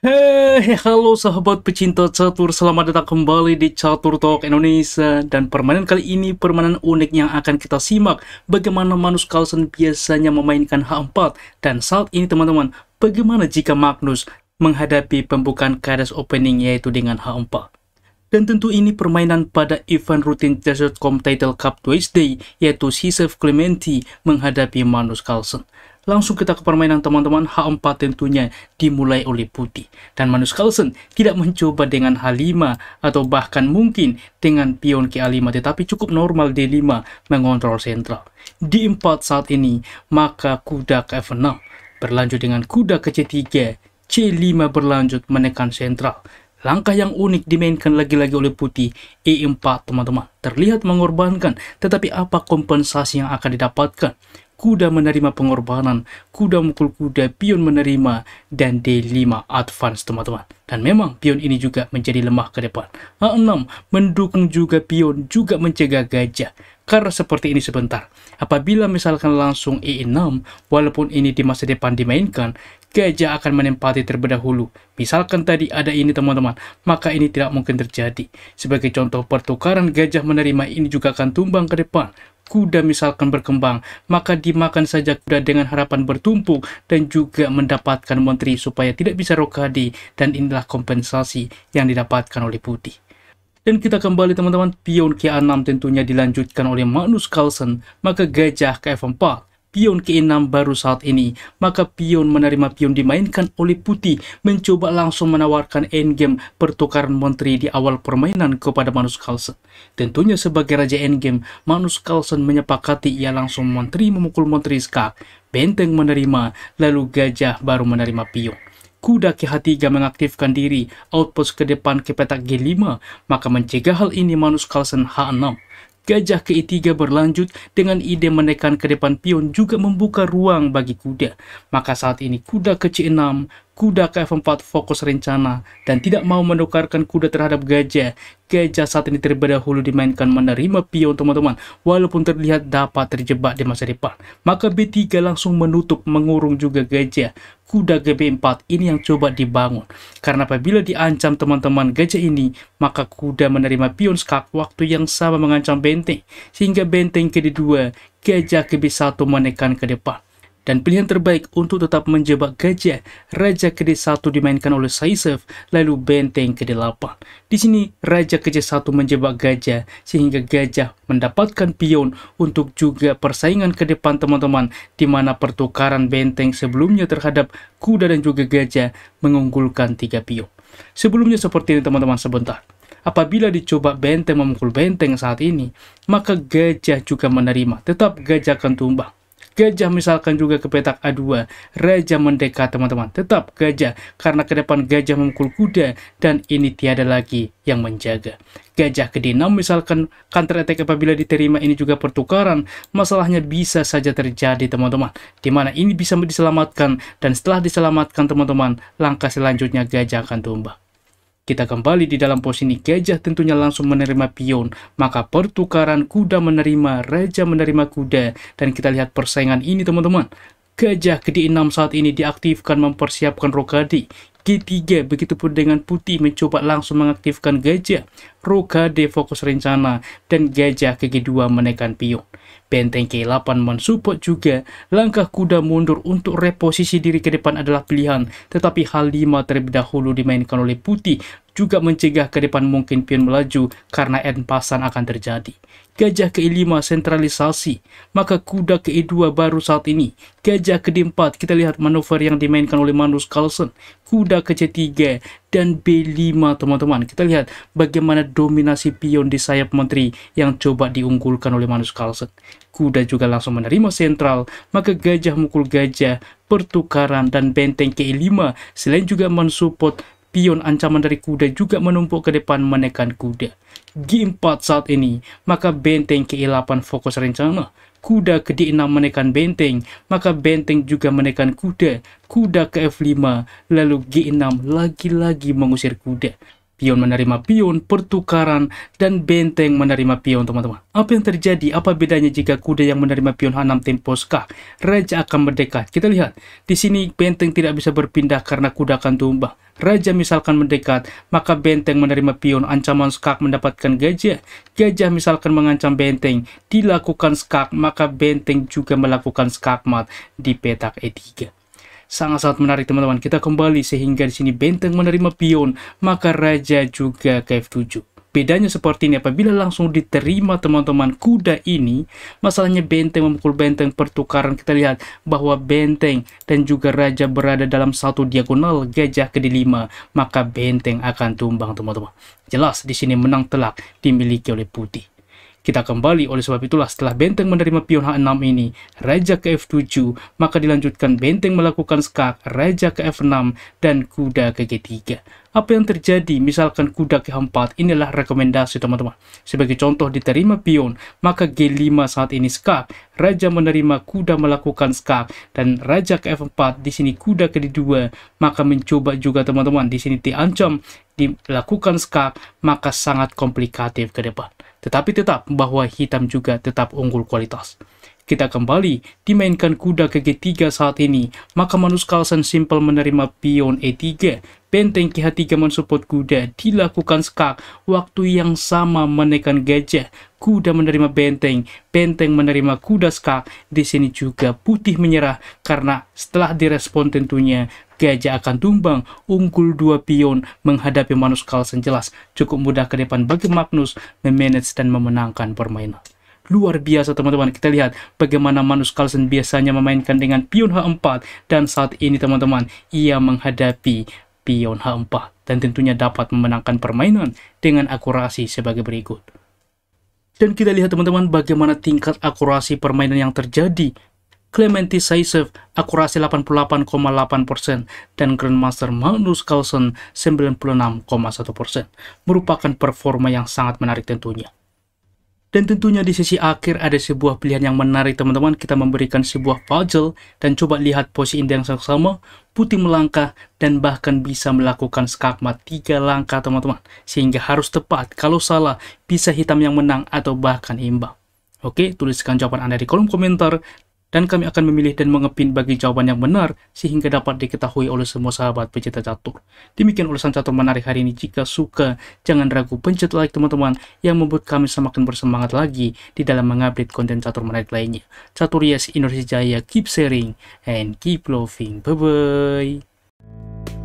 Hei, halo sahabat pecinta catur, selamat datang kembali di Catur Talk Indonesia dan permainan kali ini permainan unik yang akan kita simak bagaimana Magnus Carlsen biasanya memainkan H4 dan saat ini teman-teman, bagaimana jika Magnus menghadapi pembukaan Kades Opening yaitu dengan H4 dan tentu ini permainan pada event rutin Chess.com Title Cup Tuesday yaitu Sisef Clementi menghadapi Magnus Carlsen. Langsung kita ke permainan teman-teman H4 tentunya dimulai oleh putih. Dan manus Carlsen tidak mencoba dengan H5 atau bahkan mungkin dengan pion ke A5 tetapi cukup normal D5 mengontrol sentral. di 4 saat ini maka kuda ke F6 berlanjut dengan kuda ke C3 C5 berlanjut menekan sentral Langkah yang unik dimainkan lagi-lagi oleh putih E4 teman-teman terlihat mengorbankan tetapi apa kompensasi yang akan didapatkan kuda menerima pengorbanan, kuda mukul kuda, pion menerima, dan D5 advance teman-teman. Dan memang pion ini juga menjadi lemah ke depan. A6 mendukung juga pion, juga mencegah gajah. Karena seperti ini sebentar, apabila misalkan langsung E6, walaupun ini di masa depan dimainkan, gajah akan menempati terlebih dahulu. Misalkan tadi ada ini teman-teman, maka ini tidak mungkin terjadi. Sebagai contoh, pertukaran gajah menerima ini juga akan tumbang ke depan kuda misalkan berkembang, maka dimakan saja kuda dengan harapan bertumpuk dan juga mendapatkan menteri supaya tidak bisa rokadi dan inilah kompensasi yang didapatkan oleh putih. Dan kita kembali teman-teman, pion K6 tentunya dilanjutkan oleh Magnus Carlsen, maka gajah ke F4 pion ke-6 baru saat ini. Maka pion menerima pion dimainkan oleh putih mencoba langsung menawarkan endgame pertukaran menteri di awal permainan kepada Manus Carlsen. Tentunya sebagai raja endgame, Manus Carlsen menyepakati ia langsung menteri memukul menteri Ska. benteng menerima, lalu gajah baru menerima pion kuda ke 3 mengaktifkan diri outpost ke depan ke petak G5, maka mencegah hal ini Manus Carlsen H6. Gajah ke 3 berlanjut dengan ide menekan ke depan pion juga membuka ruang bagi kuda. Maka saat ini kuda ke C6, kuda ke F4 fokus rencana dan tidak mau menukarkan kuda terhadap gajah. Gajah saat ini terlebih dahulu dimainkan menerima pion teman-teman, walaupun terlihat dapat terjebak di masa depan. Maka B3 langsung menutup mengurung juga gajah. Kuda GB4 ini yang coba dibangun. Karena apabila diancam teman-teman gajah ini, maka kuda menerima pion skak waktu yang sama mengancam benteng. Sehingga benteng ke 2 gajah ke 1 menekan ke depan. Dan pilihan terbaik untuk tetap menjebak gajah, Raja Kede 1 dimainkan oleh Saisef, lalu Benteng kedelapan. 8. Di sini, Raja Kede 1 menjebak gajah, sehingga gajah mendapatkan pion untuk juga persaingan ke depan teman-teman, di mana pertukaran benteng sebelumnya terhadap kuda dan juga gajah mengunggulkan tiga pion. Sebelumnya seperti ini teman-teman sebentar apabila dicoba benteng memukul benteng saat ini, maka gajah juga menerima. Tetap gajah akan tumbang. Gajah misalkan juga ke petak A2, Raja mendekat teman-teman. Tetap gajah, karena ke depan gajah memukul kuda, dan ini tiada lagi yang menjaga. Gajah ke D6 misalkan counter attack apabila diterima ini juga pertukaran, masalahnya bisa saja terjadi teman-teman. Dimana ini bisa diselamatkan, dan setelah diselamatkan teman-teman, langkah selanjutnya gajah akan tumbang. Kita kembali di dalam pos ini gajah tentunya langsung menerima pion, maka pertukaran kuda menerima, raja menerima kuda, dan kita lihat persaingan ini teman-teman. Gajah gede 6 saat ini diaktifkan mempersiapkan rokade G3 begitupun dengan putih mencoba langsung mengaktifkan gajah Roka defokus rencana dan gajah ke G2 menekan pion benteng K8 mensupport juga langkah kuda mundur untuk reposisi diri ke depan adalah pilihan tetapi hal 5 terlebih dahulu dimainkan oleh putih juga mencegah ke depan mungkin pion melaju karena enpasan akan terjadi gajah ke E5 sentralisasi, maka kuda ke E2 baru saat ini. Gajah ke D4, kita lihat manuver yang dimainkan oleh manus Carlson. Kuda kuda ke C3 dan B5 teman-teman. Kita lihat bagaimana dominasi pion di sayap menteri yang coba diunggulkan oleh manus Carlsen. Kuda juga langsung menerima sentral, maka gajah mukul gajah, pertukaran, dan benteng ke 5 selain juga mensupport pion ancaman dari kuda juga menumpuk ke depan menekan kuda. G4 saat ini, maka benteng ke 8 fokus rencana kuda ke D6 menekan benteng, maka benteng juga menekan kuda, kuda ke F5, lalu G6 lagi-lagi mengusir kuda. Pion menerima pion, pertukaran, dan benteng menerima pion, teman-teman. Apa yang terjadi? Apa bedanya jika kuda yang menerima pion H6 skak. Raja akan merdeka. Kita lihat. Di sini benteng tidak bisa berpindah karena kuda akan tumbang. Raja misalkan mendekat, maka benteng menerima pion ancaman skak mendapatkan gajah. Gajah misalkan mengancam benteng, dilakukan skak, maka benteng juga melakukan skakmat di petak E3 sangat-sangat menarik teman-teman. Kita kembali sehingga di sini benteng menerima pion, maka raja juga ke F7. Bedanya seperti ini, apabila langsung diterima teman-teman kuda ini, masalahnya benteng memukul benteng pertukaran, kita lihat bahwa benteng dan juga raja berada dalam satu diagonal gajah ke D5, maka benteng akan tumbang teman-teman. Jelas di sini menang telak dimiliki oleh putih. Kita kembali oleh sebab itulah setelah benteng menerima pion H6 ini, raja ke F7, maka dilanjutkan benteng melakukan skak, raja ke F6, dan kuda ke G3. Apa yang terjadi misalkan kuda ke H4, inilah rekomendasi teman-teman. Sebagai contoh diterima pion, maka G5 saat ini skak, raja menerima kuda melakukan skak, dan raja ke F4, di sini kuda ke D2, maka mencoba juga teman-teman, di sini diancam, dilakukan skak, maka sangat komplikatif ke depan tetapi tetap bahwa hitam juga tetap unggul kualitas. Kita kembali dimainkan kuda ke G3 saat ini, maka Manus Carlsen simple menerima pion E3. Benteng KH3 mensupport kuda dilakukan skak, waktu yang sama menekan gajah, kuda menerima benteng, benteng menerima kuda skak, di sini juga putih menyerah karena setelah direspon tentunya Gajah akan tumbang, unggul dua pion menghadapi manus Carlsen jelas cukup mudah ke depan bagi Magnus memanage dan memenangkan permainan. Luar biasa teman-teman, kita lihat bagaimana manus Carlsen biasanya memainkan dengan pion H4 dan saat ini teman-teman ia menghadapi pion H4 dan tentunya dapat memenangkan permainan dengan akurasi sebagai berikut. Dan kita lihat teman-teman bagaimana tingkat akurasi permainan yang terjadi Clementi Saisev akurasi 88,8% dan Grandmaster Magnus Carlsen 96,1%. Merupakan performa yang sangat menarik tentunya. Dan tentunya di sisi akhir ada sebuah pilihan yang menarik teman-teman. Kita memberikan sebuah puzzle dan coba lihat posisi indah yang sama. Putih melangkah dan bahkan bisa melakukan skakmat tiga langkah teman-teman. Sehingga harus tepat. Kalau salah bisa hitam yang menang atau bahkan imbang. Oke, tuliskan jawaban Anda di kolom komentar dan kami akan memilih dan mengepin bagi jawaban yang benar sehingga dapat diketahui oleh semua sahabat pencinta catur. Demikian ulasan catur menarik hari ini. Jika suka, jangan ragu pencet like teman-teman yang membuat kami semakin bersemangat lagi di dalam mengupdate konten catur menarik lainnya. Catur Yes Indonesia Jaya, keep sharing and keep loving. Bye-bye.